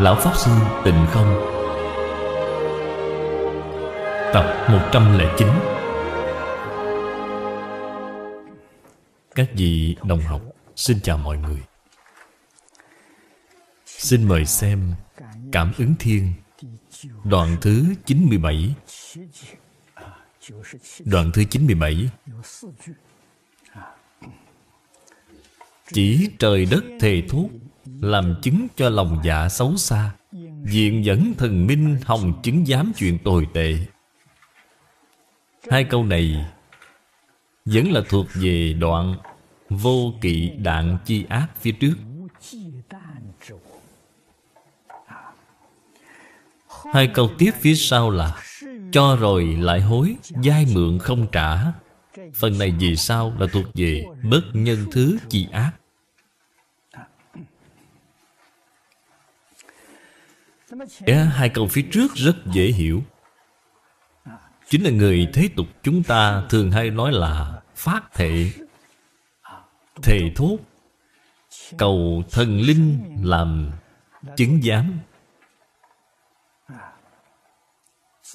Lão Pháp Sư Tịnh Không Tập 109 Các vị đồng học, xin chào mọi người Xin mời xem Cảm ứng Thiên Đoạn thứ 97 Đoạn thứ 97 Chỉ trời đất thề thuốc làm chứng cho lòng dạ xấu xa Diện dẫn thần minh hồng chứng giám chuyện tồi tệ Hai câu này Vẫn là thuộc về đoạn Vô kỵ đạn chi ác phía trước Hai câu tiếp phía sau là Cho rồi lại hối Giai mượn không trả Phần này vì sao là thuộc về Bất nhân thứ chi ác Cả hai câu phía trước rất dễ hiểu Chính là người thế tục chúng ta thường hay nói là Phát thệ Thề thốt Cầu thần linh làm chứng giám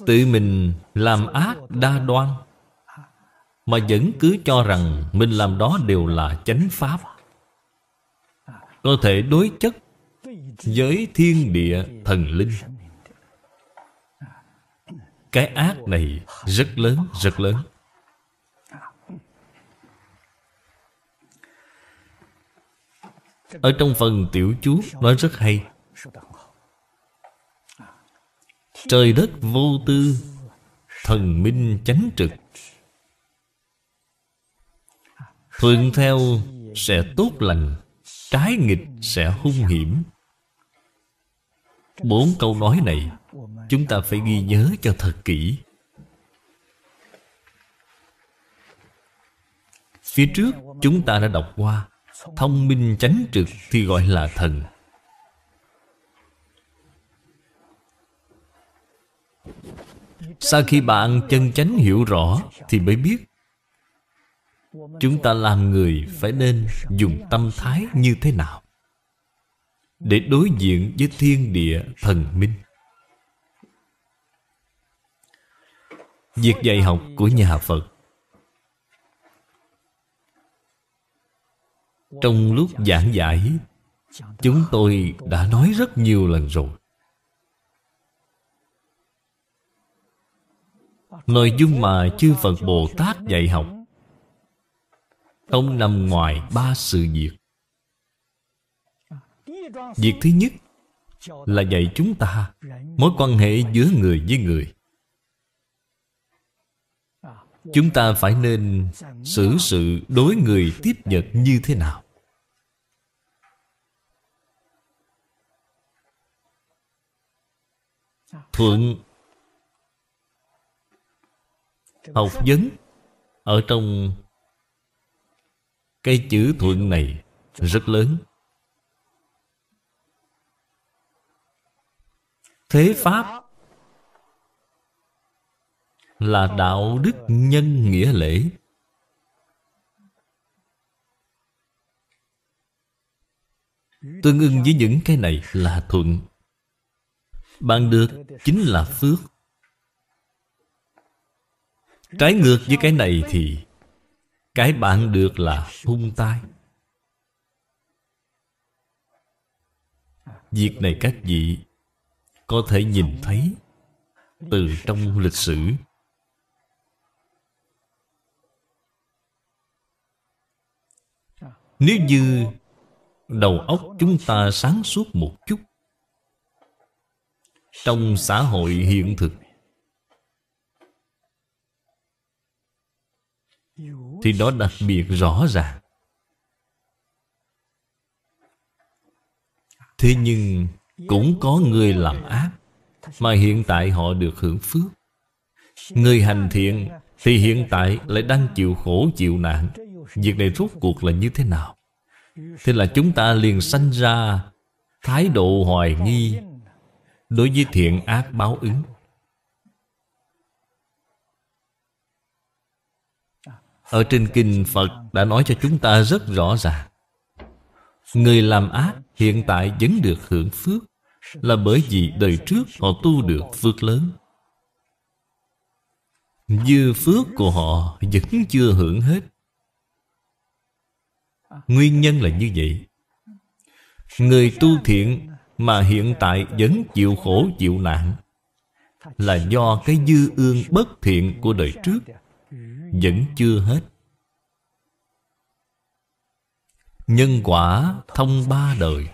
Tự mình làm ác đa đoan Mà vẫn cứ cho rằng Mình làm đó đều là chánh pháp Có thể đối chất với thiên địa thần linh cái ác này rất lớn rất lớn ở trong phần tiểu chú nói rất hay trời đất vô tư thần minh chánh trực thuận theo sẽ tốt lành trái nghịch sẽ hung hiểm Bốn câu nói này Chúng ta phải ghi nhớ cho thật kỹ Phía trước chúng ta đã đọc qua Thông minh chánh trực thì gọi là thần Sau khi bạn chân chánh hiểu rõ Thì mới biết Chúng ta làm người phải nên dùng tâm thái như thế nào để đối diện với thiên địa thần minh việc dạy học của nhà phật trong lúc giảng giải chúng tôi đã nói rất nhiều lần rồi nội dung mà chư phật bồ tát dạy học ông nằm ngoài ba sự việc Việc thứ nhất là dạy chúng ta mối quan hệ giữa người với người. Chúng ta phải nên xử sự đối người tiếp vật như thế nào? Thuận Học vấn Ở trong Cái chữ thuận này rất lớn Thế Pháp là đạo đức nhân nghĩa lễ. Tương ưng với những cái này là thuận. Bạn được chính là phước. Trái ngược với cái này thì cái bạn được là hung tai. Việc này các vị có thể nhìn thấy từ trong lịch sử nếu như đầu óc chúng ta sáng suốt một chút trong xã hội hiện thực thì nó đặc biệt rõ ràng thế nhưng cũng có người làm ác Mà hiện tại họ được hưởng phước Người hành thiện Thì hiện tại lại đang chịu khổ chịu nạn Việc này rốt cuộc là như thế nào Thế là chúng ta liền sanh ra Thái độ hoài nghi Đối với thiện ác báo ứng Ở trên kinh Phật đã nói cho chúng ta rất rõ ràng Người làm ác hiện tại vẫn được hưởng phước Là bởi vì đời trước họ tu được phước lớn Dư phước của họ vẫn chưa hưởng hết Nguyên nhân là như vậy Người tu thiện mà hiện tại vẫn chịu khổ chịu nạn Là do cái dư ương bất thiện của đời trước Vẫn chưa hết Nhân quả thông ba đời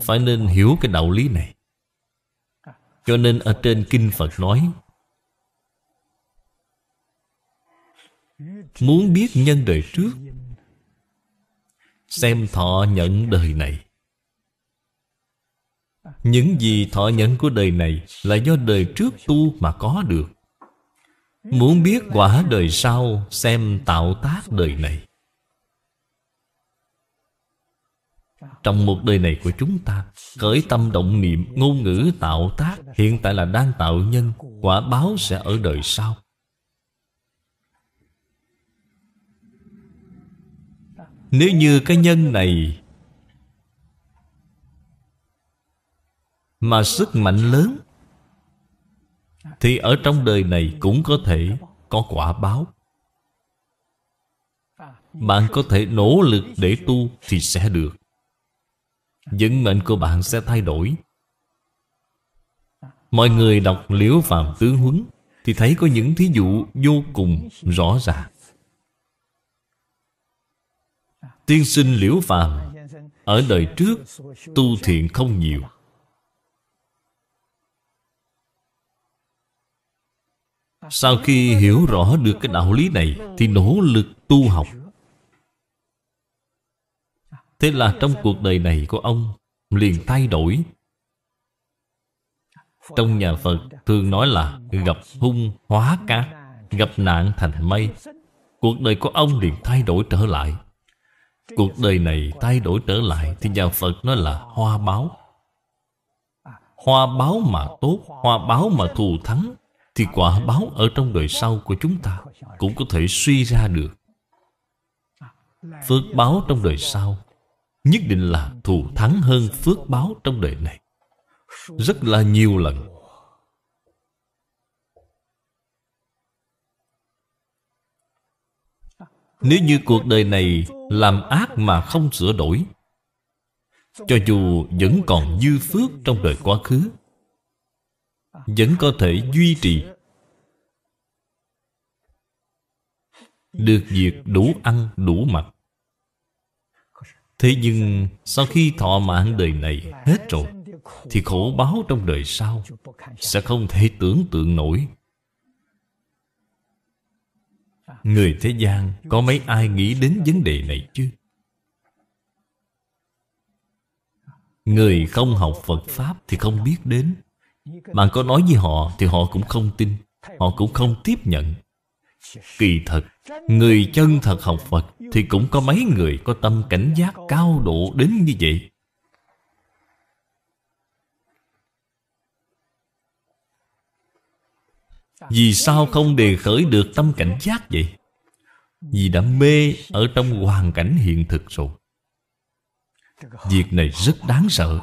Phải nên hiểu cái đạo lý này Cho nên ở trên Kinh Phật nói Muốn biết nhân đời trước Xem thọ nhận đời này Những gì thọ nhận của đời này Là do đời trước tu mà có được Muốn biết quả đời sau Xem tạo tác đời này trong một đời này của chúng ta khởi tâm động niệm ngôn ngữ tạo tác hiện tại là đang tạo nhân quả báo sẽ ở đời sau nếu như cái nhân này mà sức mạnh lớn thì ở trong đời này cũng có thể có quả báo bạn có thể nỗ lực để tu thì sẽ được Vận mệnh của bạn sẽ thay đổi Mọi người đọc Liễu Phạm Tứ Huấn Thì thấy có những thí dụ vô cùng rõ ràng Tiên sinh Liễu Phạm Ở đời trước tu thiện không nhiều Sau khi hiểu rõ được cái đạo lý này Thì nỗ lực tu học Thế là trong cuộc đời này của ông liền thay đổi Trong nhà Phật thường nói là gặp hung hóa cát Gặp nạn thành mây Cuộc đời của ông liền thay đổi trở lại Cuộc đời này thay đổi trở lại Thì nhà Phật nói là hoa báo Hoa báo mà tốt Hoa báo mà thù thắng Thì quả báo ở trong đời sau của chúng ta Cũng có thể suy ra được Phước báo trong đời sau Nhất định là thù thắng hơn phước báo trong đời này Rất là nhiều lần Nếu như cuộc đời này làm ác mà không sửa đổi Cho dù vẫn còn dư phước trong đời quá khứ Vẫn có thể duy trì Được việc đủ ăn đủ mặc Thế nhưng sau khi thọ mạng đời này hết rồi Thì khổ báo trong đời sau Sẽ không thể tưởng tượng nổi Người thế gian có mấy ai nghĩ đến vấn đề này chứ? Người không học Phật Pháp thì không biết đến Bạn có nói với họ thì họ cũng không tin Họ cũng không tiếp nhận Kỳ thật Người chân thật học Phật Thì cũng có mấy người có tâm cảnh giác cao độ đến như vậy Vì sao không đề khởi được tâm cảnh giác vậy? Vì đã mê ở trong hoàn cảnh hiện thực rồi Việc này rất đáng sợ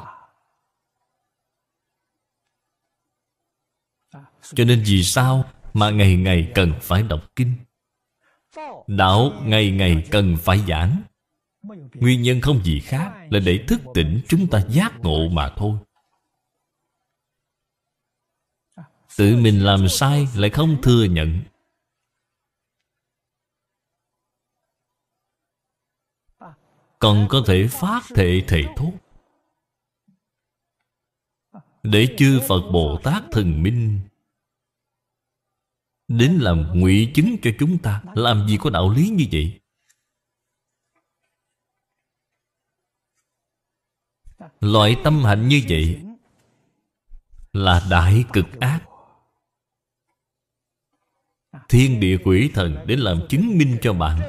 Cho nên vì sao mà ngày ngày cần phải đọc kinh Đạo ngày ngày cần phải giảng Nguyên nhân không gì khác Là để thức tỉnh chúng ta giác ngộ mà thôi Tự mình làm sai lại không thừa nhận Còn có thể phát thệ thầy thốt Để chư Phật Bồ Tát thần minh Đến làm ngụy chứng cho chúng ta Làm gì có đạo lý như vậy Loại tâm hạnh như vậy Là đại cực ác Thiên địa quỷ thần đến làm chứng minh cho bạn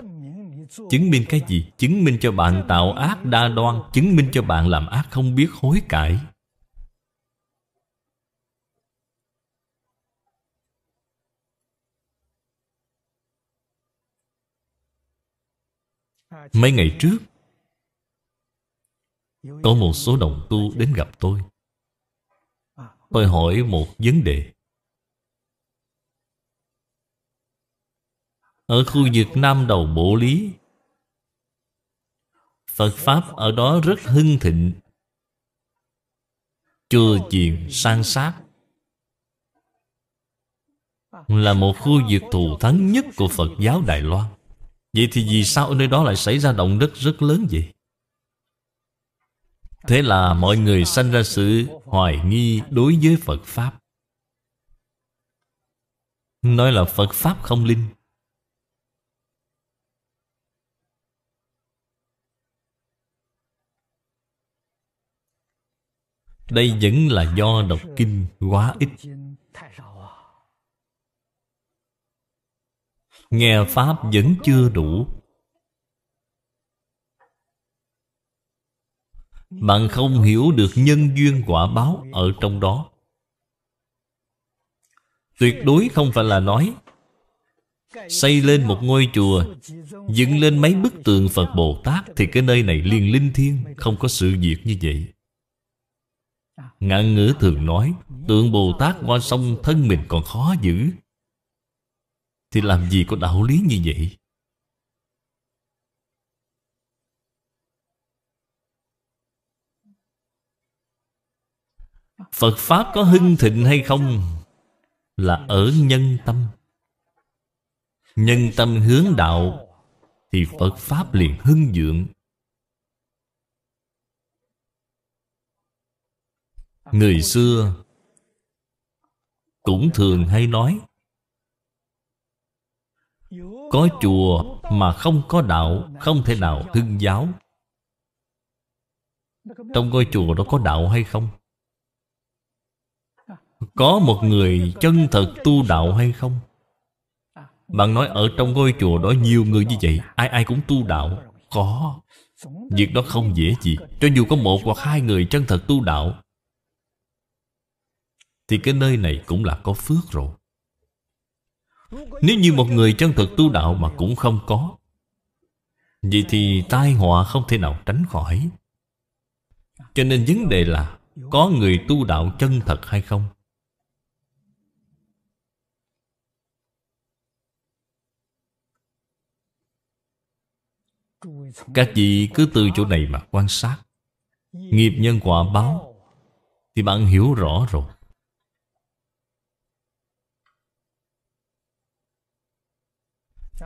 Chứng minh cái gì? Chứng minh cho bạn tạo ác đa đoan Chứng minh cho bạn làm ác không biết hối cải mấy ngày trước có một số đồng tu đến gặp tôi tôi hỏi một vấn đề ở khu vực nam đầu bộ lý phật pháp ở đó rất hưng thịnh chưa chiền san sát là một khu vực thù thắng nhất của phật giáo đài loan Vậy thì vì sao ở nơi đó lại xảy ra động đất rất lớn vậy? Thế là mọi người sanh ra sự hoài nghi đối với Phật Pháp Nói là Phật Pháp không linh Đây vẫn là do đọc kinh quá ít Nghe Pháp vẫn chưa đủ Bạn không hiểu được nhân duyên quả báo ở trong đó Tuyệt đối không phải là nói Xây lên một ngôi chùa Dựng lên mấy bức tượng Phật Bồ Tát Thì cái nơi này liền linh thiêng Không có sự việc như vậy Ngạn ngữ thường nói Tượng Bồ Tát qua sông thân mình còn khó giữ thì làm gì có đạo lý như vậy Phật Pháp có hưng thịnh hay không Là ở nhân tâm Nhân tâm hướng đạo Thì Phật Pháp liền hưng dưỡng. Người xưa Cũng thường hay nói có chùa mà không có đạo Không thể nào hưng giáo Trong ngôi chùa đó có đạo hay không? Có một người chân thật tu đạo hay không? Bạn nói ở trong ngôi chùa đó nhiều người như vậy Ai ai cũng tu đạo Có Việc đó không dễ gì Cho dù có một hoặc hai người chân thật tu đạo Thì cái nơi này cũng là có phước rồi nếu như một người chân thực tu đạo mà cũng không có Vậy thì tai họa không thể nào tránh khỏi Cho nên vấn đề là Có người tu đạo chân thật hay không Các vị cứ từ chỗ này mà quan sát Nghiệp nhân quả báo Thì bạn hiểu rõ rồi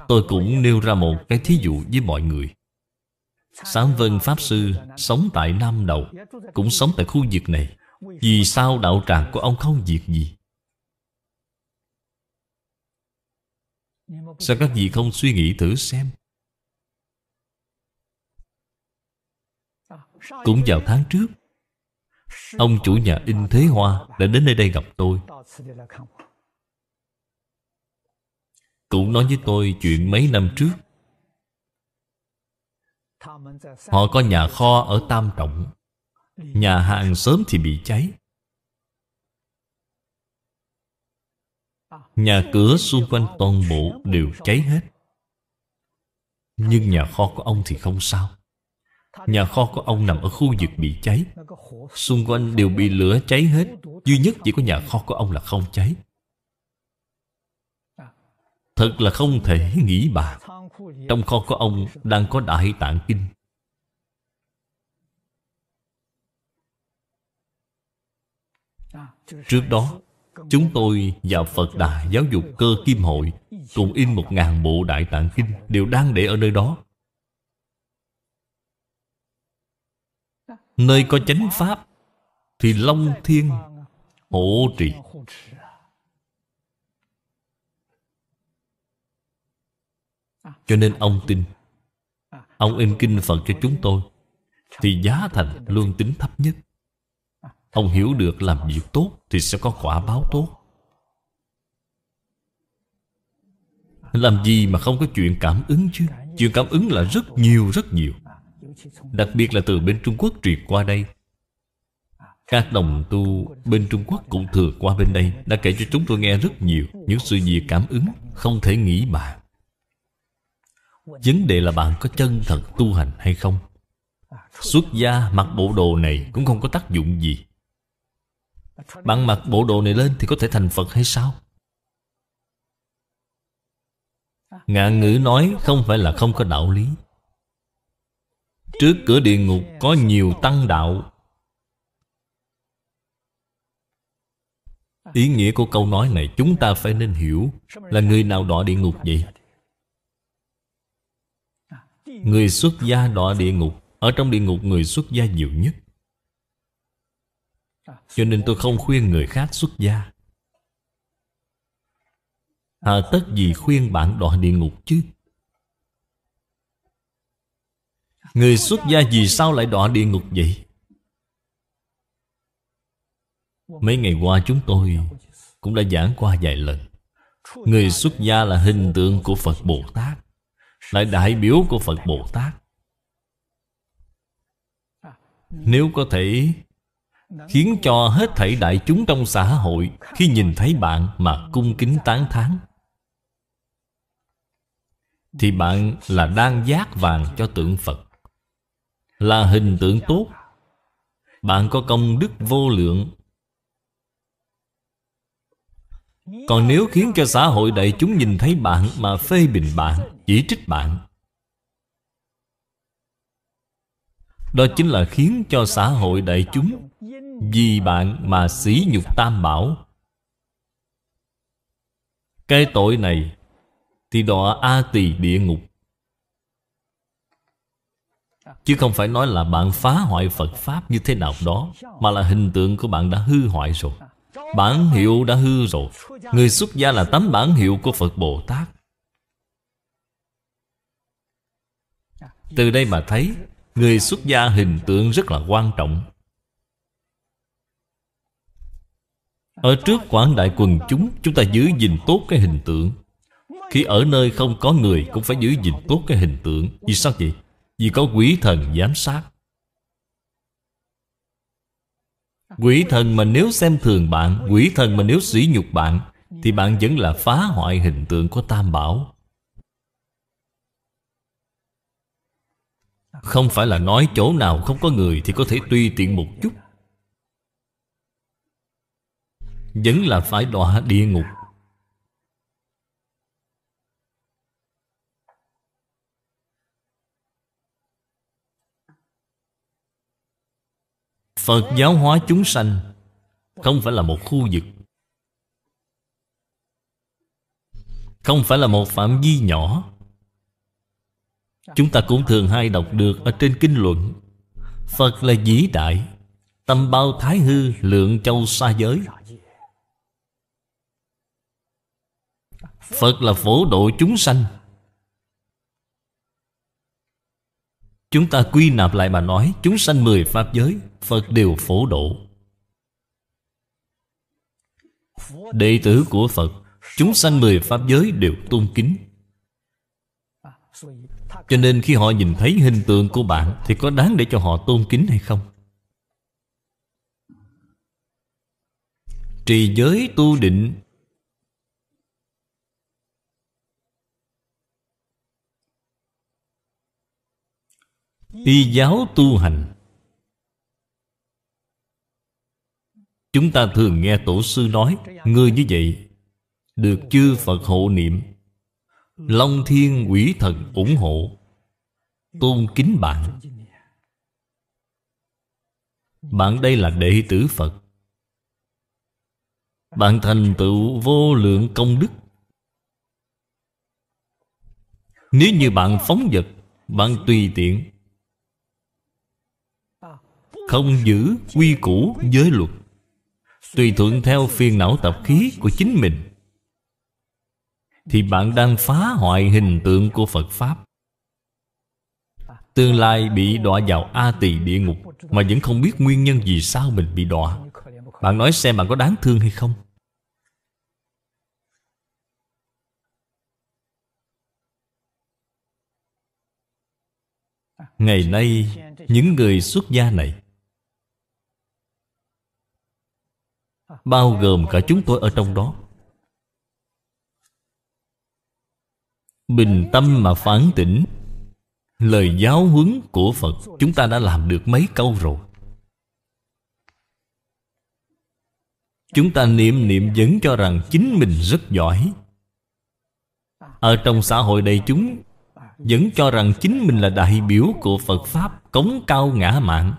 Tôi cũng nêu ra một cái thí dụ với mọi người Sáng Vân Pháp Sư sống tại Nam Đầu Cũng sống tại khu vực này Vì sao đạo tràng của ông không việc gì? Sao các vị không suy nghĩ thử xem? Cũng vào tháng trước Ông chủ nhà in Thế Hoa đã đến nơi đây gặp tôi cũng nói với tôi chuyện mấy năm trước Họ có nhà kho ở Tam Trọng Nhà hàng sớm thì bị cháy Nhà cửa xung quanh toàn bộ đều cháy hết Nhưng nhà kho của ông thì không sao Nhà kho của ông nằm ở khu vực bị cháy Xung quanh đều bị lửa cháy hết Duy nhất chỉ có nhà kho của ông là không cháy Thật là không thể nghĩ bàn Trong kho của ông đang có Đại Tạng Kinh Trước đó Chúng tôi và Phật Đà Giáo dục Cơ Kim Hội Cùng in một ngàn bộ Đại Tạng Kinh Đều đang để ở nơi đó Nơi có chánh pháp Thì Long Thiên Hộ trì Cho nên ông tin Ông in kinh Phật cho chúng tôi Thì giá thành luôn tính thấp nhất Ông hiểu được làm việc tốt Thì sẽ có quả báo tốt Làm gì mà không có chuyện cảm ứng chứ Chuyện cảm ứng là rất nhiều rất nhiều Đặc biệt là từ bên Trung Quốc truyền qua đây Các đồng tu bên Trung Quốc cũng thường qua bên đây Đã kể cho chúng tôi nghe rất nhiều Những sự việc cảm ứng không thể nghĩ bàn Vấn đề là bạn có chân thật tu hành hay không Xuất gia mặc bộ đồ này cũng không có tác dụng gì Bạn mặc bộ đồ này lên thì có thể thành Phật hay sao Ngạn ngữ nói không phải là không có đạo lý Trước cửa địa ngục có nhiều tăng đạo Ý nghĩa của câu nói này chúng ta phải nên hiểu Là người nào đọa địa ngục vậy Người xuất gia đọa địa ngục Ở trong địa ngục người xuất gia nhiều nhất Cho nên tôi không khuyên người khác xuất gia Hà tất gì khuyên bạn đọa địa ngục chứ Người xuất gia vì sao lại đọa địa ngục vậy Mấy ngày qua chúng tôi Cũng đã giảng qua vài lần Người xuất gia là hình tượng của Phật Bồ Tát là đại biểu của Phật Bồ Tát Nếu có thể Khiến cho hết thảy đại chúng trong xã hội Khi nhìn thấy bạn mà cung kính tán thán Thì bạn là đang giác vàng cho tượng Phật Là hình tượng tốt Bạn có công đức vô lượng còn nếu khiến cho xã hội đại chúng nhìn thấy bạn mà phê bình bạn chỉ trích bạn đó chính là khiến cho xã hội đại chúng vì bạn mà sỉ nhục tam bảo cái tội này thì đọa a tỳ địa ngục chứ không phải nói là bạn phá hoại phật pháp như thế nào đó mà là hình tượng của bạn đã hư hoại rồi Bản hiệu đã hư rồi Người xuất gia là tấm bản hiệu của Phật Bồ Tát Từ đây mà thấy Người xuất gia hình tượng rất là quan trọng Ở trước quảng đại quần chúng Chúng ta giữ gìn tốt cái hình tượng Khi ở nơi không có người Cũng phải giữ gìn tốt cái hình tượng Vì sao vậy? Vì có quỷ thần giám sát Quỷ thần mà nếu xem thường bạn Quỷ thần mà nếu sỉ nhục bạn Thì bạn vẫn là phá hoại hình tượng của Tam Bảo Không phải là nói chỗ nào không có người Thì có thể tùy tiện một chút Vẫn là phải đọa địa ngục Phật giáo hóa chúng sanh Không phải là một khu vực Không phải là một phạm vi nhỏ Chúng ta cũng thường hay đọc được Ở trên kinh luận Phật là vĩ đại Tâm bao thái hư lượng châu xa giới Phật là phổ độ chúng sanh Chúng ta quy nạp lại mà nói Chúng sanh mười pháp giới Phật đều phổ độ Đệ tử của Phật Chúng sanh mười pháp giới đều tôn kính Cho nên khi họ nhìn thấy hình tượng của bạn Thì có đáng để cho họ tôn kính hay không? Trì giới tu định y giáo tu hành chúng ta thường nghe tổ sư nói người như vậy được chư phật hộ niệm long thiên quỷ thần ủng hộ tôn kính bạn bạn đây là đệ tử phật bạn thành tựu vô lượng công đức nếu như bạn phóng vật bạn tùy tiện không giữ quy củ giới luật Tùy thuận theo phiền não tập khí của chính mình Thì bạn đang phá hoại hình tượng của Phật Pháp Tương lai bị đọa vào A tỳ địa ngục Mà vẫn không biết nguyên nhân vì sao mình bị đọa Bạn nói xem bạn có đáng thương hay không Ngày nay Những người xuất gia này Bao gồm cả chúng tôi ở trong đó Bình tâm mà phán tỉnh Lời giáo huấn của Phật Chúng ta đã làm được mấy câu rồi Chúng ta niệm niệm vẫn cho rằng Chính mình rất giỏi Ở trong xã hội đây chúng Vẫn cho rằng chính mình là đại biểu Của Phật Pháp Cống cao ngã mạn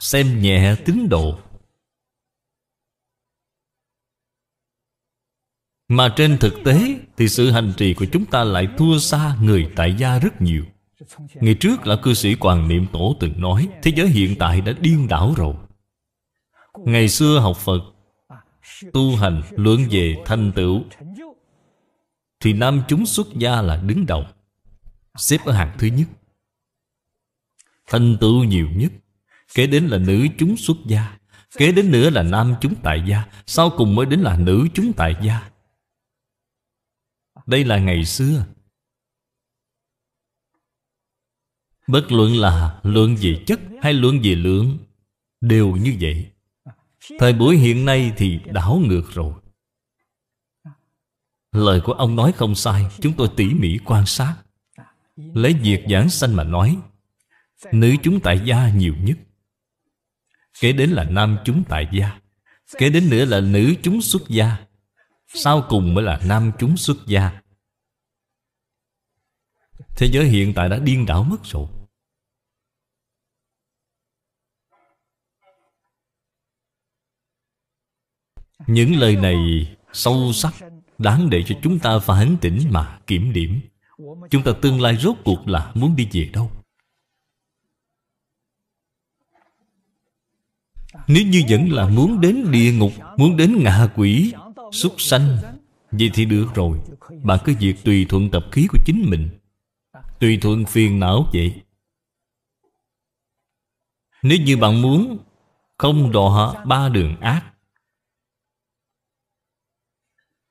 Xem nhẹ tín độ Mà trên thực tế Thì sự hành trì của chúng ta lại thua xa người tại gia rất nhiều Ngày trước là cư sĩ Quảng Niệm Tổ từng nói Thế giới hiện tại đã điên đảo rồi Ngày xưa học Phật Tu hành luận về thanh tựu Thì nam chúng xuất gia là đứng đầu Xếp ở hàng thứ nhất Thanh tựu nhiều nhất Kế đến là nữ chúng xuất gia Kế đến nữa là nam chúng tại gia Sau cùng mới đến là nữ chúng tại gia đây là ngày xưa Bất luận là lượng về chất hay lượng về lượng Đều như vậy Thời buổi hiện nay thì đảo ngược rồi Lời của ông nói không sai Chúng tôi tỉ mỉ quan sát Lấy việc giảng sanh mà nói Nữ chúng tại gia nhiều nhất Kế đến là nam chúng tại gia Kế đến nữa là nữ chúng xuất gia sau cùng mới là nam chúng xuất gia thế giới hiện tại đã điên đảo mất rồi những lời này sâu sắc đáng để cho chúng ta phản tỉnh mà kiểm điểm chúng ta tương lai rốt cuộc là muốn đi về đâu nếu như vẫn là muốn đến địa ngục muốn đến ngạ quỷ súc sanh Vậy thì được rồi Bạn cứ việc tùy thuận tập khí của chính mình Tùy thuận phiền não vậy Nếu như bạn muốn Không đọa ba đường ác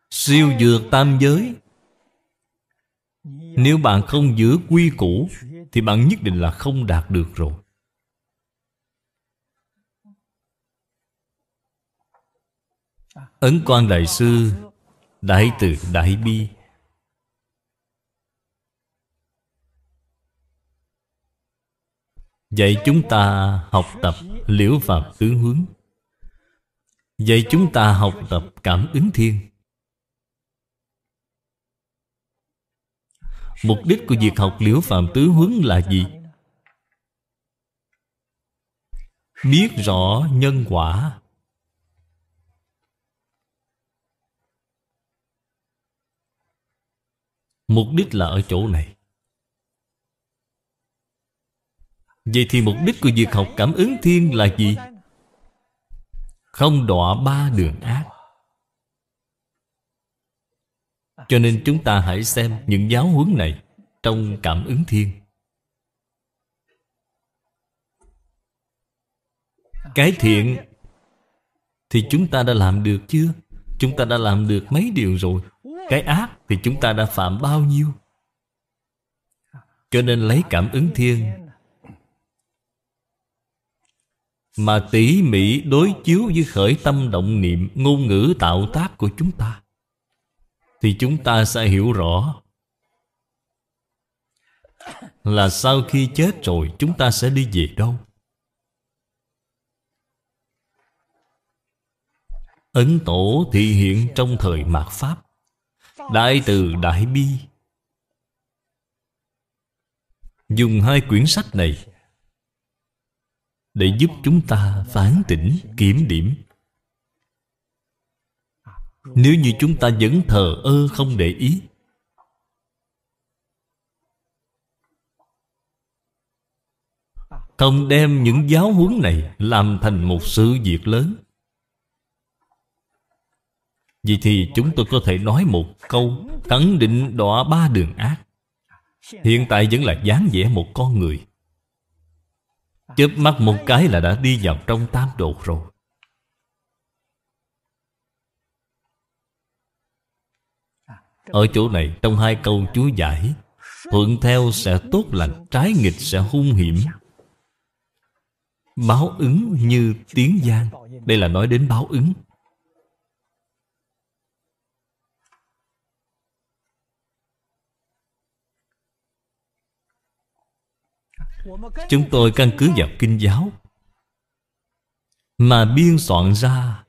Siêu dược tam giới Nếu bạn không giữ quy củ Thì bạn nhất định là không đạt được rồi Ấn quan đại sư Đại từ đại bi Dạy chúng ta học tập liễu phạm tướng hướng Dạy chúng ta học tập cảm ứng thiên Mục đích của việc học liễu phạm tứ hướng là gì? Biết rõ nhân quả Mục đích là ở chỗ này Vậy thì mục đích của việc học cảm ứng thiên là gì? Không đọa ba đường ác Cho nên chúng ta hãy xem những giáo huấn này Trong cảm ứng thiên Cái thiện Thì chúng ta đã làm được chưa? Chúng ta đã làm được mấy điều rồi cái ác thì chúng ta đã phạm bao nhiêu Cho nên lấy cảm ứng thiên Mà tỉ mỉ đối chiếu với khởi tâm động niệm Ngôn ngữ tạo tác của chúng ta Thì chúng ta sẽ hiểu rõ Là sau khi chết rồi Chúng ta sẽ đi về đâu Ấn Tổ thị hiện trong thời mạt Pháp Đại từ Đại Bi Dùng hai quyển sách này Để giúp chúng ta phán tỉnh, kiểm điểm Nếu như chúng ta vẫn thờ ơ không để ý Không đem những giáo huấn này Làm thành một sự việc lớn vì thì chúng tôi có thể nói một câu Khẳng định đọa ba đường ác Hiện tại vẫn là dáng vẻ một con người Chớp mắt một cái là đã đi vào trong tam độ rồi Ở chỗ này trong hai câu chú giải Thuận theo sẽ tốt lành Trái nghịch sẽ hung hiểm Báo ứng như tiếng giang Đây là nói đến báo ứng Chúng tôi căn cứ vào kinh giáo Mà biên soạn ra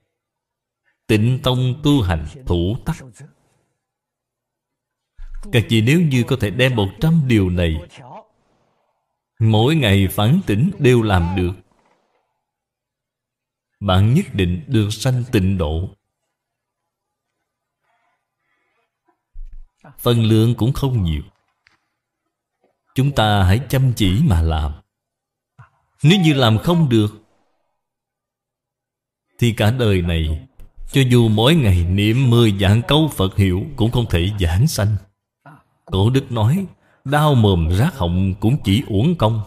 Tịnh tông tu hành thủ tắc Các vị nếu như có thể đem 100 điều này Mỗi ngày phản tỉnh đều làm được Bạn nhất định được sanh tịnh độ Phần lượng cũng không nhiều Chúng ta hãy chăm chỉ mà làm Nếu như làm không được Thì cả đời này Cho dù mỗi ngày niệm mười dạng câu Phật hiểu Cũng không thể giảng sanh Cổ Đức nói Đau mồm rác họng cũng chỉ uổng công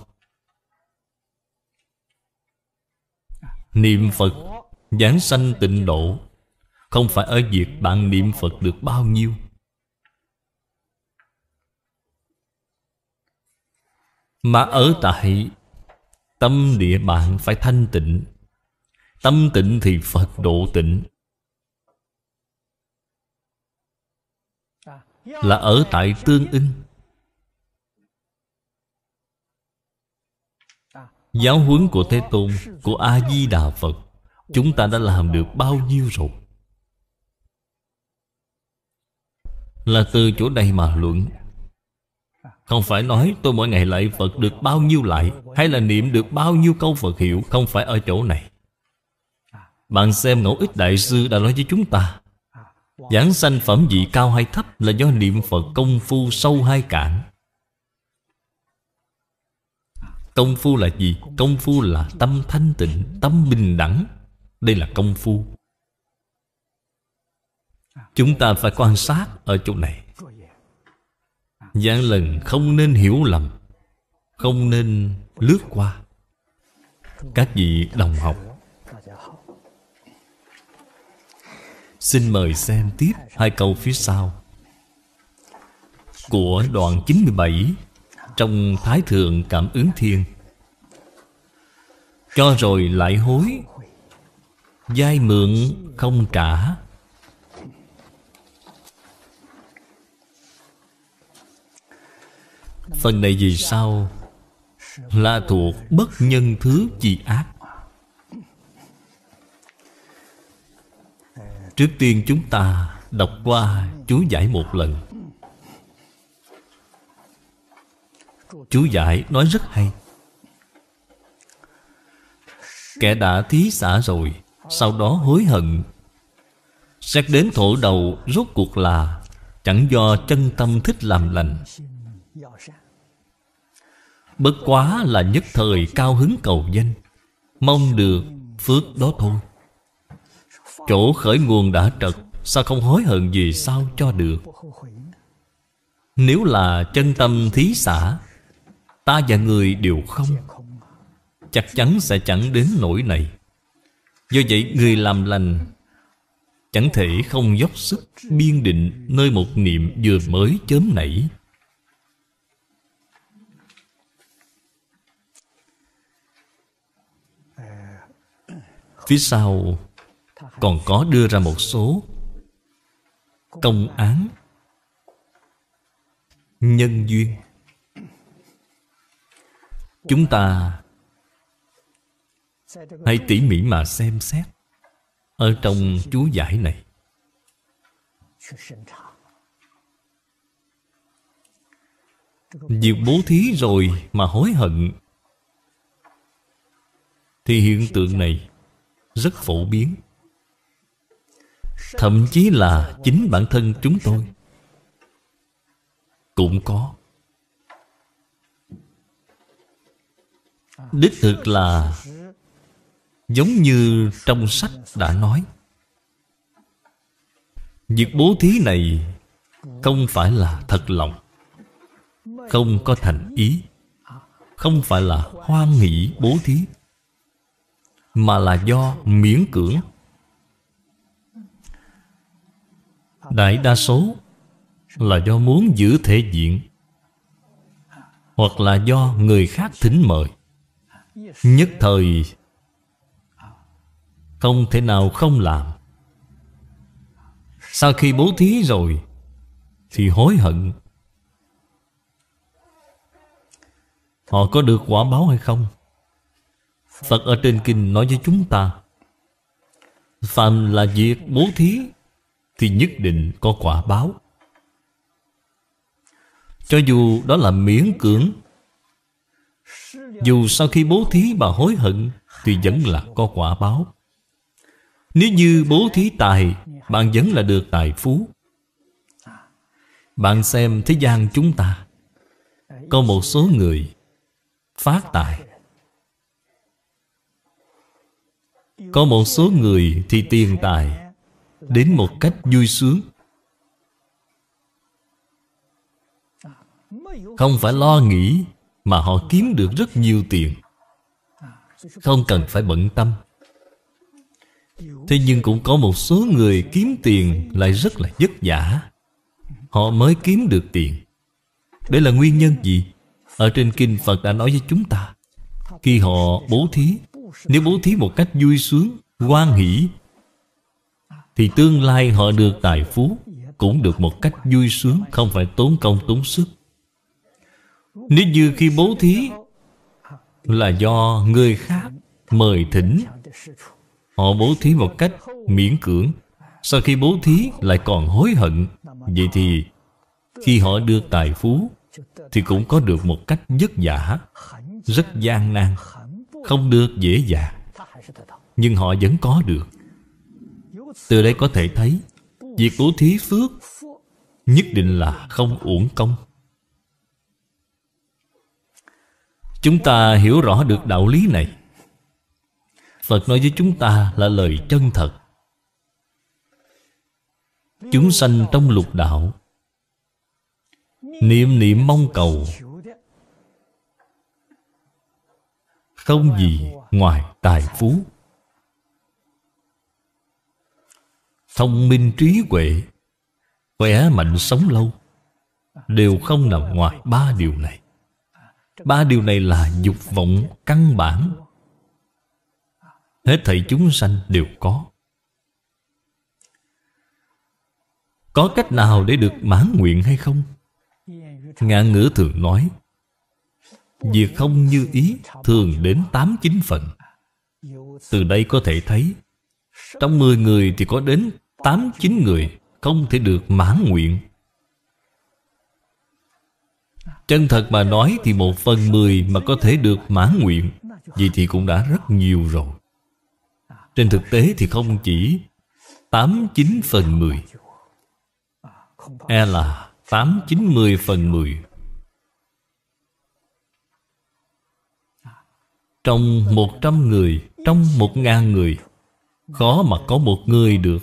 Niệm Phật Giảng sanh tịnh độ Không phải ở việc bạn niệm Phật được bao nhiêu Mà ở tại Tâm địa bạn phải thanh tịnh Tâm tịnh thì Phật độ tịnh Là ở tại tương ưng Giáo huấn của Thế Tôn Của A-di-đà Phật Chúng ta đã làm được bao nhiêu rồi Là từ chỗ này mà luận không phải nói tôi mỗi ngày lại Phật được bao nhiêu lại Hay là niệm được bao nhiêu câu Phật hiệu Không phải ở chỗ này Bạn xem Ngẫu Ích Đại Sư đã nói với chúng ta Giảng sanh phẩm vị cao hay thấp Là do niệm Phật công phu sâu hai cạn. Công phu là gì? Công phu là tâm thanh tịnh, tâm bình đẳng Đây là công phu Chúng ta phải quan sát ở chỗ này vạn dạ lần không nên hiểu lầm Không nên lướt qua Các vị đồng học Xin mời xem tiếp hai câu phía sau Của đoạn 97 Trong Thái Thượng Cảm ứng Thiên Cho rồi lại hối Giai mượn không trả Phần này vì sao Là thuộc bất nhân thứ dị ác Trước tiên chúng ta đọc qua chú giải một lần Chú giải nói rất hay Kẻ đã thí xả rồi Sau đó hối hận Xét đến thổ đầu rốt cuộc là Chẳng do chân tâm thích làm lành Bất quá là nhất thời cao hứng cầu danh Mong được phước đó thôi Chỗ khởi nguồn đã trật Sao không hối hận gì sao cho được Nếu là chân tâm thí xã Ta và người đều không Chắc chắn sẽ chẳng đến nỗi này Do vậy người làm lành Chẳng thể không dốc sức biên định Nơi một niệm vừa mới chớm nảy Phía sau còn có đưa ra một số công án nhân duyên chúng ta hãy tỉ mỉ mà xem xét ở trong chú giải này việc bố thí rồi mà hối hận thì hiện tượng này rất phổ biến Thậm chí là chính bản thân chúng tôi Cũng có Đích thực là Giống như trong sách đã nói Việc bố thí này Không phải là thật lòng Không có thành ý Không phải là hoan nghĩ bố thí mà là do miễn cưỡng đại đa số là do muốn giữ thể diện hoặc là do người khác thỉnh mời nhất thời không thể nào không làm sau khi bố thí rồi thì hối hận họ có được quả báo hay không Phật ở trên kinh nói với chúng ta Phạm là việc bố thí Thì nhất định có quả báo Cho dù đó là miễn cưỡng Dù sau khi bố thí mà hối hận Thì vẫn là có quả báo Nếu như bố thí tài Bạn vẫn là được tài phú Bạn xem thế gian chúng ta Có một số người Phát tài Có một số người thì tiền tài Đến một cách vui sướng Không phải lo nghĩ Mà họ kiếm được rất nhiều tiền Không cần phải bận tâm Thế nhưng cũng có một số người kiếm tiền Lại rất là vất vả Họ mới kiếm được tiền Đây là nguyên nhân gì? Ở trên Kinh Phật đã nói với chúng ta Khi họ bố thí nếu bố thí một cách vui sướng hoan hỷ Thì tương lai họ được tài phú Cũng được một cách vui sướng Không phải tốn công tốn sức Nếu như khi bố thí Là do người khác mời thỉnh Họ bố thí một cách miễn cưỡng Sau khi bố thí lại còn hối hận Vậy thì khi họ được tài phú Thì cũng có được một cách vất vả Rất gian nan không được dễ dàng Nhưng họ vẫn có được Từ đây có thể thấy Việc bố thí phước Nhất định là không uổng công Chúng ta hiểu rõ được đạo lý này Phật nói với chúng ta là lời chân thật Chúng sanh trong lục đạo Niệm niệm mong cầu không gì ngoài tài phú thông minh trí huệ khỏe mạnh sống lâu đều không nằm ngoài ba điều này ba điều này là dục vọng căn bản hết thảy chúng sanh đều có có cách nào để được mãn nguyện hay không ngạn ngữ thường nói Việc không như ý thường đến 8-9 phần Từ đây có thể thấy Trong 10 người thì có đến 8-9 người Không thể được mãn nguyện Chân thật mà nói thì một phần mười mà có thể được mãn nguyện Vậy thì cũng đã rất nhiều rồi Trên thực tế thì không chỉ 8-9 phần 10 E là 8-90 phần 10 Trong một trăm người Trong một ngàn người Khó mà có một người được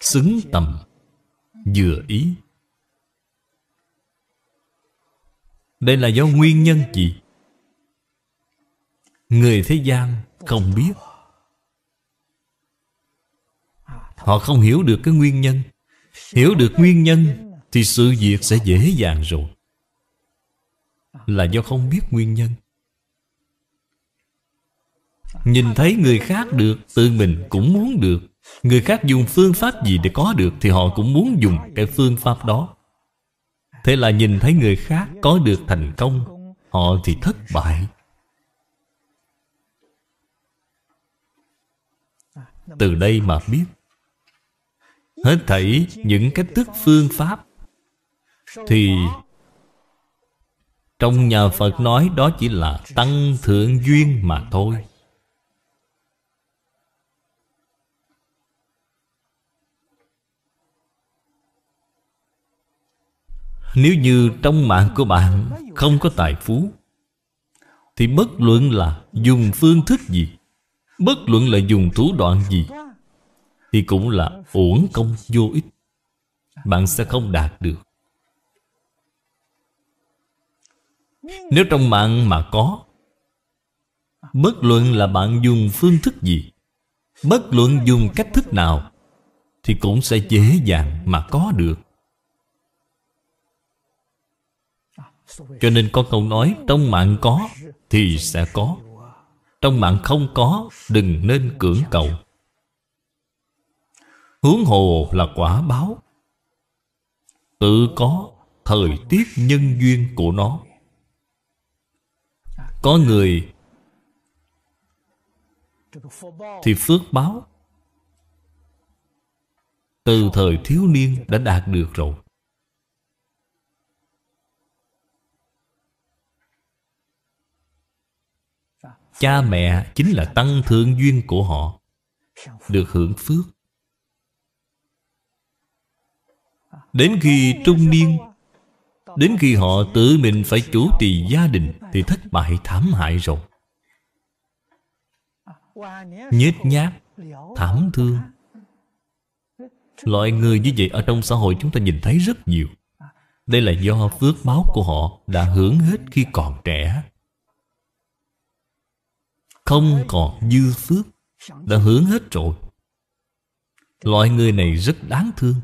Xứng tầm Vừa ý Đây là do nguyên nhân gì? Người thế gian không biết Họ không hiểu được cái nguyên nhân Hiểu được nguyên nhân thì sự việc sẽ dễ dàng rồi Là do không biết nguyên nhân Nhìn thấy người khác được Tự mình cũng muốn được Người khác dùng phương pháp gì để có được Thì họ cũng muốn dùng cái phương pháp đó Thế là nhìn thấy người khác có được thành công Họ thì thất bại Từ đây mà biết Hết thảy những cách thức phương pháp thì trong nhà Phật nói đó chỉ là tăng thượng duyên mà thôi Nếu như trong mạng của bạn không có tài phú Thì bất luận là dùng phương thức gì Bất luận là dùng thủ đoạn gì Thì cũng là uổng công vô ích Bạn sẽ không đạt được Nếu trong mạng mà có Bất luận là bạn dùng phương thức gì Bất luận dùng cách thức nào Thì cũng sẽ dễ dàng mà có được Cho nên có câu nói Trong mạng có thì sẽ có Trong mạng không có Đừng nên cưỡng cầu Hướng hồ là quả báo Tự có thời tiết nhân duyên của nó có người thì phước báo từ thời thiếu niên đã đạt được rồi cha mẹ chính là tăng thượng duyên của họ được hưởng phước đến khi trung niên Đến khi họ tự mình phải chủ trì gia đình Thì thất bại thảm hại rồi nhết nhát, Thảm thương Loại người như vậy ở trong xã hội chúng ta nhìn thấy rất nhiều Đây là do phước báo của họ đã hưởng hết khi còn trẻ Không còn dư phước Đã hưởng hết rồi Loại người này rất đáng thương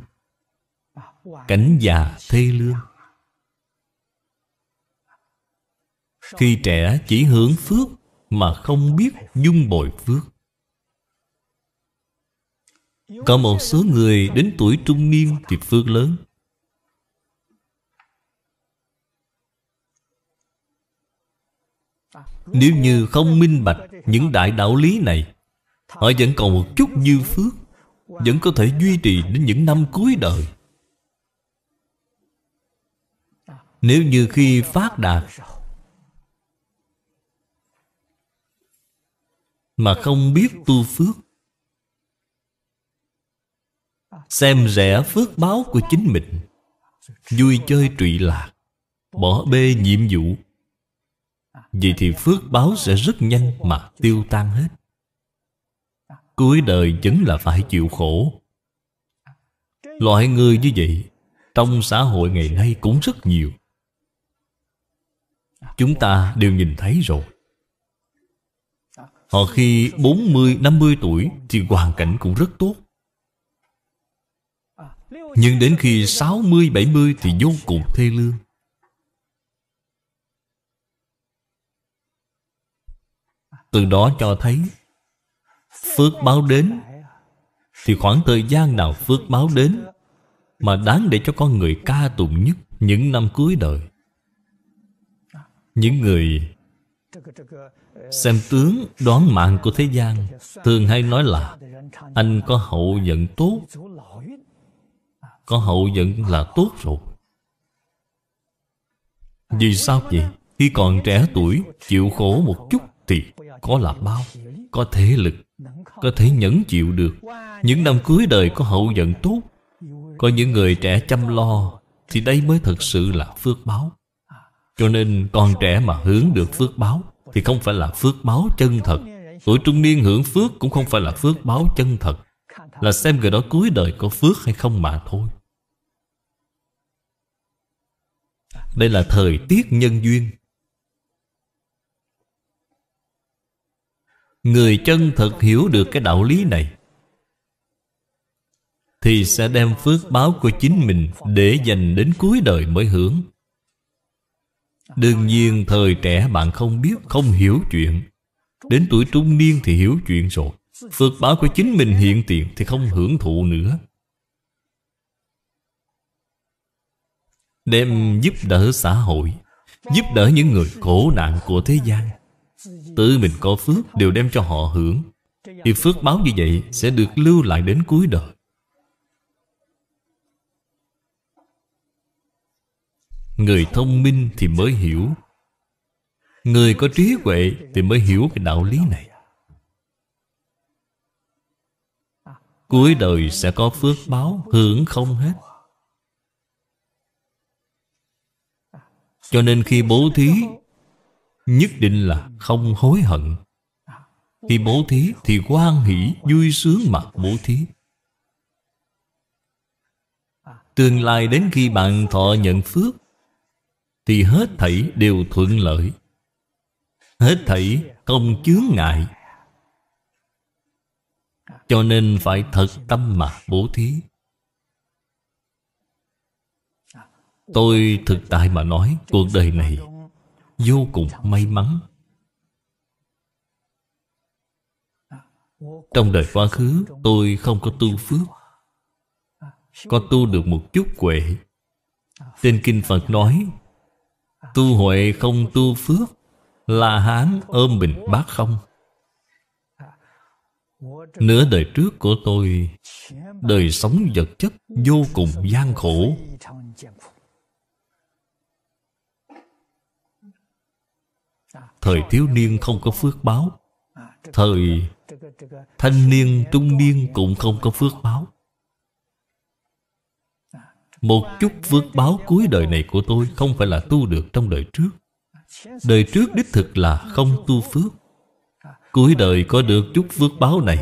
Cảnh già thê lương Khi trẻ chỉ hướng phước Mà không biết dung bồi phước Có một số người đến tuổi trung niên Thì phước lớn Nếu như không minh bạch những đại đạo lý này Họ vẫn còn một chút như phước Vẫn có thể duy trì đến những năm cuối đời Nếu như khi phát đạt mà không biết tu phước xem rẻ phước báo của chính mình vui chơi trụy lạc bỏ bê nhiệm vụ vậy thì phước báo sẽ rất nhanh mà tiêu tan hết cuối đời vẫn là phải chịu khổ loại người như vậy trong xã hội ngày nay cũng rất nhiều chúng ta đều nhìn thấy rồi Họ khi 40-50 tuổi Thì hoàn cảnh cũng rất tốt Nhưng đến khi 60-70 Thì vô cùng thê lương Từ đó cho thấy Phước báo đến Thì khoảng thời gian nào phước báo đến Mà đáng để cho con người ca tụng nhất Những năm cuối đời Những người Xem tướng đoán mạng của thế gian Thường hay nói là Anh có hậu vận tốt Có hậu vận là tốt rồi Vì sao vậy? Khi còn trẻ tuổi Chịu khổ một chút thì có là bao Có thể lực Có thể nhẫn chịu được Những năm cuối đời có hậu vận tốt Có những người trẻ chăm lo Thì đây mới thật sự là phước báo cho nên con trẻ mà hướng được phước báo Thì không phải là phước báo chân thật Tuổi trung niên hưởng phước cũng không phải là phước báo chân thật Là xem người đó cuối đời có phước hay không mà thôi Đây là thời tiết nhân duyên Người chân thật hiểu được cái đạo lý này Thì sẽ đem phước báo của chính mình Để dành đến cuối đời mới hưởng Đương nhiên thời trẻ bạn không biết, không hiểu chuyện Đến tuổi trung niên thì hiểu chuyện rồi Phước báo của chính mình hiện tiền thì không hưởng thụ nữa Đem giúp đỡ xã hội Giúp đỡ những người khổ nạn của thế gian Tự mình có phước đều đem cho họ hưởng Thì phước báo như vậy sẽ được lưu lại đến cuối đời Người thông minh thì mới hiểu Người có trí huệ thì mới hiểu cái đạo lý này Cuối đời sẽ có phước báo hưởng không hết Cho nên khi bố thí Nhất định là không hối hận Khi bố thí thì quan hỷ vui sướng mặt bố thí Tương lai đến khi bạn thọ nhận phước thì hết thảy đều thuận lợi hết thảy không chướng ngại cho nên phải thật tâm mà bố thí tôi thực tại mà nói cuộc đời này vô cùng may mắn trong đời quá khứ tôi không có tu phước có tu được một chút quệ trên kinh phật nói Tu huệ không tu phước Là hán ôm bình bát không Nửa đời trước của tôi Đời sống vật chất vô cùng gian khổ Thời thiếu niên không có phước báo Thời thanh niên trung niên cũng không có phước báo một chút phước báo cuối đời này của tôi Không phải là tu được trong đời trước Đời trước đích thực là không tu phước Cuối đời có được chút phước báo này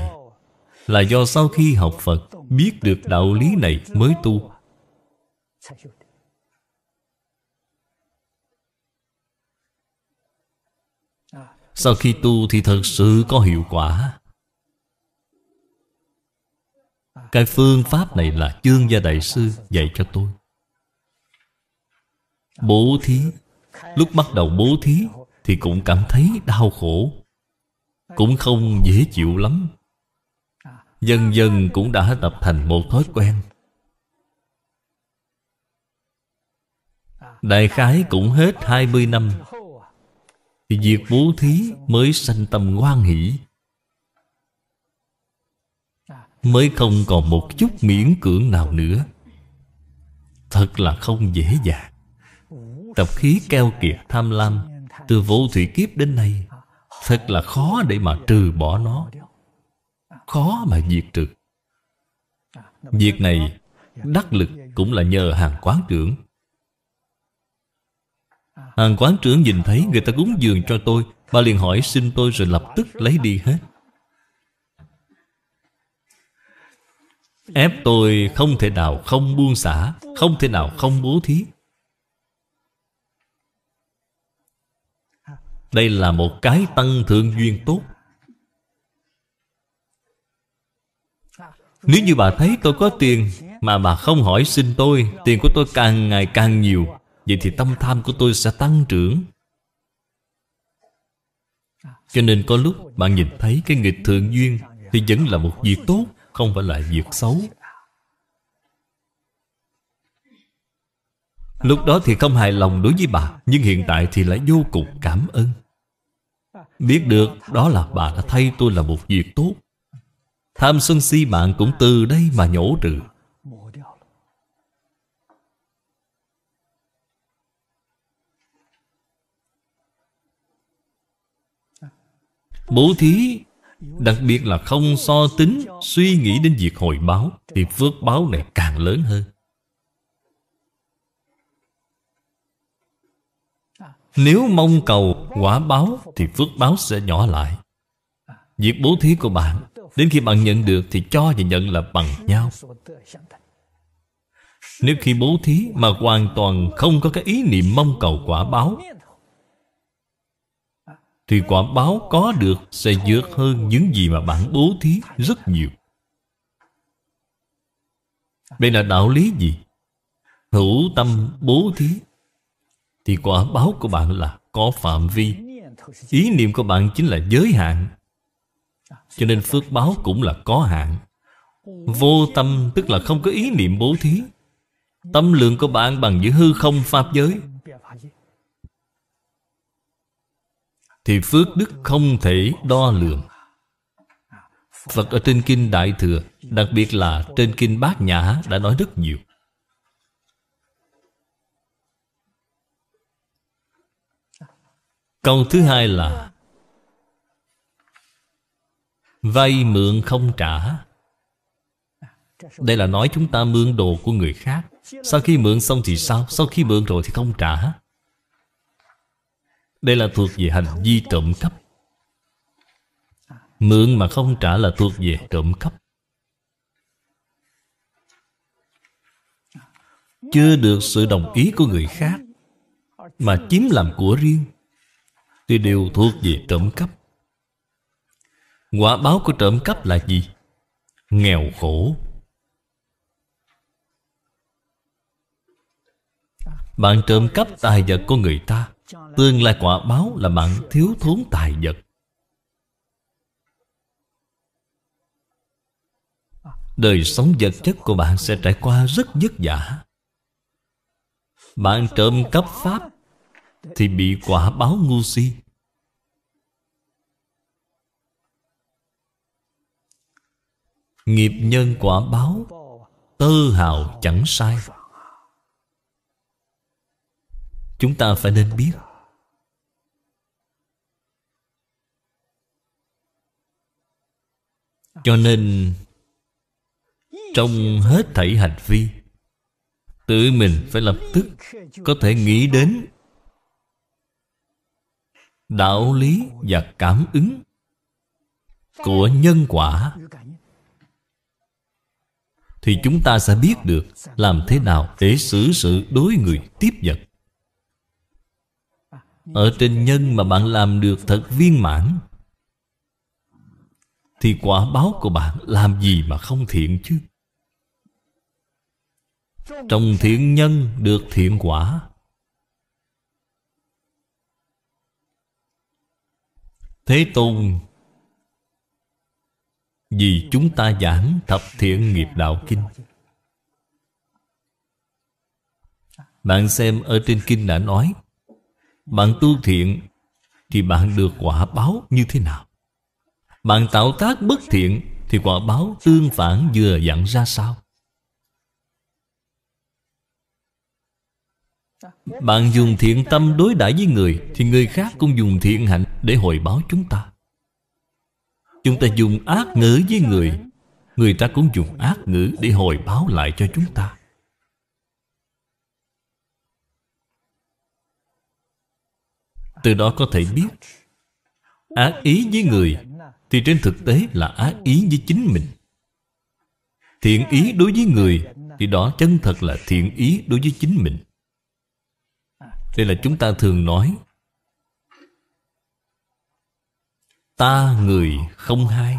Là do sau khi học Phật Biết được đạo lý này mới tu Sau khi tu thì thật sự có hiệu quả Cái phương pháp này là chương gia đại sư dạy cho tôi Bố thí Lúc bắt đầu bố thí Thì cũng cảm thấy đau khổ Cũng không dễ chịu lắm Dần dần cũng đã tập thành một thói quen Đại khái cũng hết 20 năm Thì việc bố thí mới sanh tâm ngoan hỷ Mới không còn một chút miễn cưỡng nào nữa Thật là không dễ dàng Tập khí keo kiệt tham lam Từ vô thủy kiếp đến nay Thật là khó để mà trừ bỏ nó Khó mà diệt trừ Việc này Đắc lực cũng là nhờ hàng quán trưởng Hàng quán trưởng nhìn thấy người ta cúng dường cho tôi Bà liền hỏi xin tôi rồi lập tức lấy đi hết Ép tôi không thể nào không buông xả Không thể nào không bố thí Đây là một cái tăng thượng duyên tốt Nếu như bà thấy tôi có tiền Mà bà không hỏi xin tôi Tiền của tôi càng ngày càng nhiều Vậy thì tâm tham của tôi sẽ tăng trưởng Cho nên có lúc bạn nhìn thấy cái nghịch thượng duyên Thì vẫn là một việc tốt không phải là việc xấu Lúc đó thì không hài lòng đối với bà Nhưng hiện tại thì lại vô cùng cảm ơn Biết được đó là bà đã thay tôi là một việc tốt Tham xuân si mạng cũng từ đây mà nhổ trừ Bố thí Đặc biệt là không so tính Suy nghĩ đến việc hồi báo Thì phước báo này càng lớn hơn Nếu mong cầu quả báo Thì phước báo sẽ nhỏ lại Việc bố thí của bạn Đến khi bạn nhận được Thì cho và nhận là bằng nhau Nếu khi bố thí Mà hoàn toàn không có cái ý niệm mong cầu quả báo thì quả báo có được sẽ dược hơn những gì mà bạn bố thí rất nhiều Đây là đạo lý gì? Hữu tâm bố thí Thì quả báo của bạn là có phạm vi Ý niệm của bạn chính là giới hạn Cho nên phước báo cũng là có hạn Vô tâm tức là không có ý niệm bố thí Tâm lượng của bạn bằng giữa hư không Pháp giới thì phước đức không thể đo lường Phật ở trên Kinh Đại Thừa Đặc biệt là trên Kinh Bát Nhã đã nói rất nhiều Câu thứ hai là Vay mượn không trả Đây là nói chúng ta mượn đồ của người khác Sau khi mượn xong thì sao? Sau khi mượn rồi thì không trả đây là thuộc về hành vi trộm cắp Mượn mà không trả là thuộc về trộm cắp Chưa được sự đồng ý của người khác Mà chiếm làm của riêng Thì đều thuộc về trộm cắp Quả báo của trộm cắp là gì? Nghèo khổ Bạn trộm cắp tài vật của người ta Tương lai quả báo là bạn thiếu thốn tài vật Đời sống vật chất của bạn sẽ trải qua rất vất vả Bạn trộm cắp pháp Thì bị quả báo ngu si Nghiệp nhân quả báo Tơ hào chẳng sai chúng ta phải nên biết cho nên trong hết thảy hành vi tự mình phải lập tức có thể nghĩ đến đạo lý và cảm ứng của nhân quả thì chúng ta sẽ biết được làm thế nào để xử sự đối người tiếp vật ở trên nhân mà bạn làm được thật viên mãn Thì quả báo của bạn làm gì mà không thiện chứ Trong thiện nhân được thiện quả Thế Tôn Vì chúng ta giảng thập thiện nghiệp đạo kinh Bạn xem ở trên kinh đã nói bạn tu thiện Thì bạn được quả báo như thế nào Bạn tạo tác bất thiện Thì quả báo tương phản vừa dặn ra sao Bạn dùng thiện tâm đối đãi với người Thì người khác cũng dùng thiện hạnh Để hồi báo chúng ta Chúng ta dùng ác ngữ với người Người ta cũng dùng ác ngữ Để hồi báo lại cho chúng ta Từ đó có thể biết Ác ý với người Thì trên thực tế là ác ý với chính mình Thiện ý đối với người Thì đó chân thật là thiện ý đối với chính mình Đây là chúng ta thường nói Ta người không hai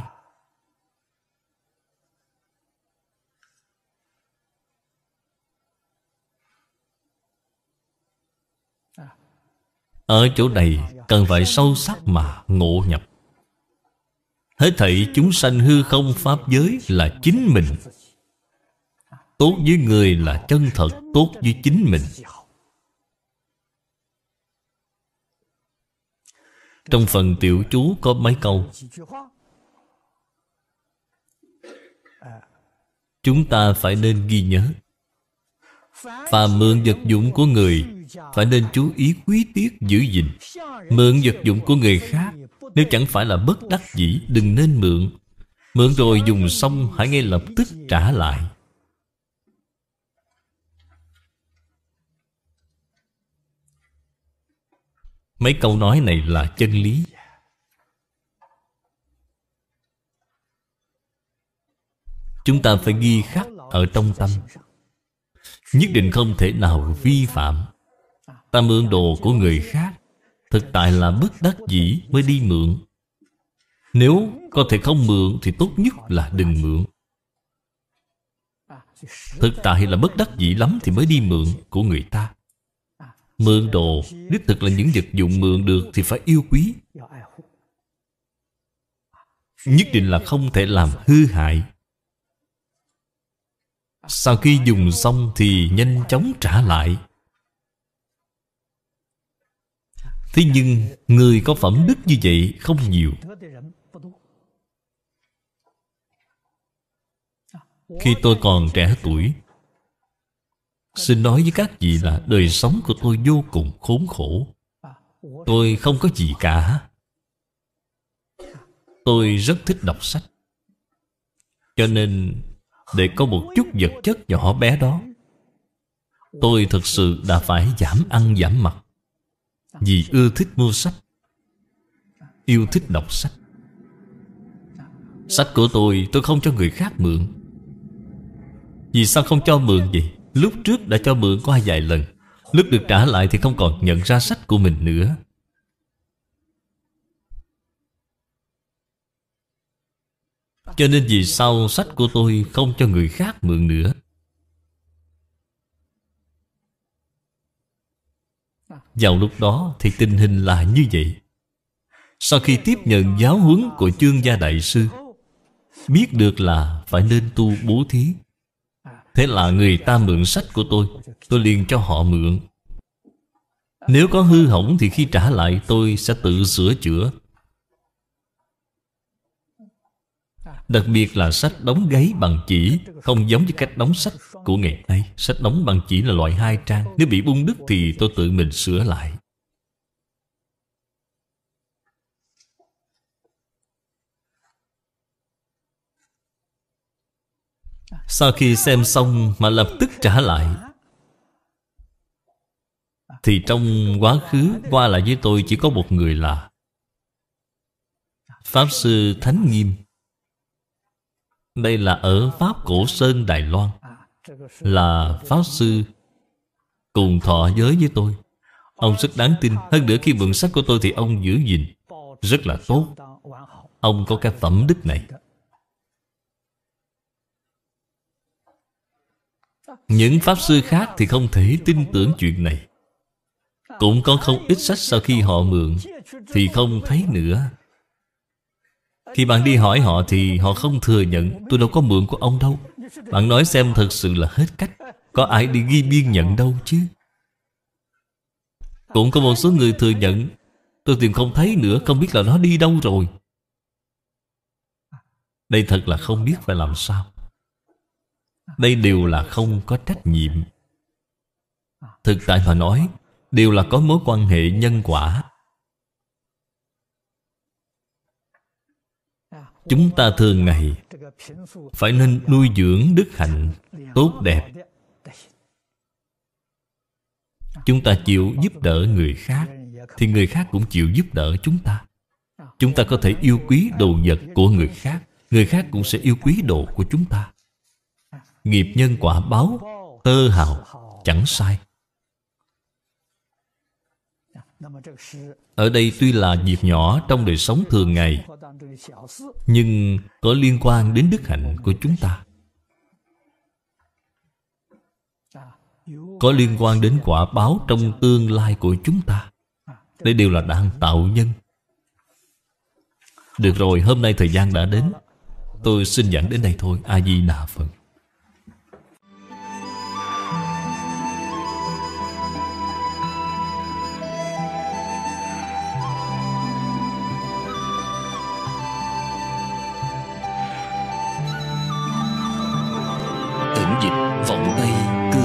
Ở chỗ này cần phải sâu sắc mà ngộ nhập Hết thảy chúng sanh hư không pháp giới là chính mình Tốt với người là chân thật Tốt với chính mình Trong phần tiểu chú có mấy câu Chúng ta phải nên ghi nhớ Phàm mượn vật dụng của người phải nên chú ý quý tiết giữ gìn mượn vật dụng của người khác nếu chẳng phải là bất đắc dĩ đừng nên mượn mượn rồi dùng xong hãy ngay lập tức trả lại mấy câu nói này là chân lý chúng ta phải ghi khắc ở trong tâm nhất định không thể nào vi phạm Ta mượn đồ của người khác Thực tại là bất đắc dĩ mới đi mượn Nếu có thể không mượn Thì tốt nhất là đừng mượn Thực tại là bất đắc dĩ lắm Thì mới đi mượn của người ta Mượn đồ Đích thực là những vật dụng mượn được Thì phải yêu quý Nhất định là không thể làm hư hại Sau khi dùng xong thì nhanh chóng trả lại Thế nhưng Người có phẩm đức như vậy không nhiều Khi tôi còn trẻ tuổi Xin nói với các vị là Đời sống của tôi vô cùng khốn khổ Tôi không có gì cả Tôi rất thích đọc sách Cho nên Để có một chút vật chất nhỏ bé đó Tôi thật sự đã phải giảm ăn giảm mặc vì ưa thích mua sách yêu thích đọc sách sách của tôi tôi không cho người khác mượn vì sao không cho mượn vậy lúc trước đã cho mượn qua vài lần lúc được trả lại thì không còn nhận ra sách của mình nữa cho nên vì sao sách của tôi không cho người khác mượn nữa Vào lúc đó thì tình hình là như vậy Sau khi tiếp nhận giáo huấn của chương gia đại sư Biết được là phải nên tu bố thí Thế là người ta mượn sách của tôi Tôi liền cho họ mượn Nếu có hư hỏng thì khi trả lại tôi sẽ tự sửa chữa Đặc biệt là sách đóng gáy bằng chỉ Không giống với cách đóng sách của ngày nay Sách đóng bằng chỉ là loại hai trang Nếu bị bung đứt thì tôi tự mình sửa lại Sau khi xem xong mà lập tức trả lại Thì trong quá khứ qua lại với tôi chỉ có một người là Pháp Sư Thánh Nghiêm đây là ở Pháp Cổ Sơn Đài Loan Là Pháp Sư Cùng thọ giới với tôi Ông rất đáng tin Hơn nữa khi vượng sách của tôi thì ông giữ gìn Rất là tốt Ông có cái phẩm đức này Những Pháp Sư khác thì không thể tin tưởng chuyện này Cũng có không ít sách sau khi họ mượn Thì không thấy nữa khi bạn đi hỏi họ thì họ không thừa nhận Tôi đâu có mượn của ông đâu Bạn nói xem thật sự là hết cách Có ai đi ghi biên nhận đâu chứ Cũng có một số người thừa nhận Tôi tìm không thấy nữa Không biết là nó đi đâu rồi Đây thật là không biết phải làm sao Đây đều là không có trách nhiệm Thực tại mà nói Đều là có mối quan hệ nhân quả Chúng ta thường ngày Phải nên nuôi dưỡng đức hạnh tốt đẹp Chúng ta chịu giúp đỡ người khác Thì người khác cũng chịu giúp đỡ chúng ta Chúng ta có thể yêu quý đồ vật của người khác Người khác cũng sẽ yêu quý đồ của chúng ta Nghiệp nhân quả báo Tơ hào Chẳng sai ở đây tuy là việc nhỏ trong đời sống thường ngày nhưng có liên quan đến đức hạnh của chúng ta có liên quan đến quả báo trong tương lai của chúng ta đây đều là đang tạo nhân được rồi hôm nay thời gian đã đến tôi xin giảng đến đây thôi a di đà phật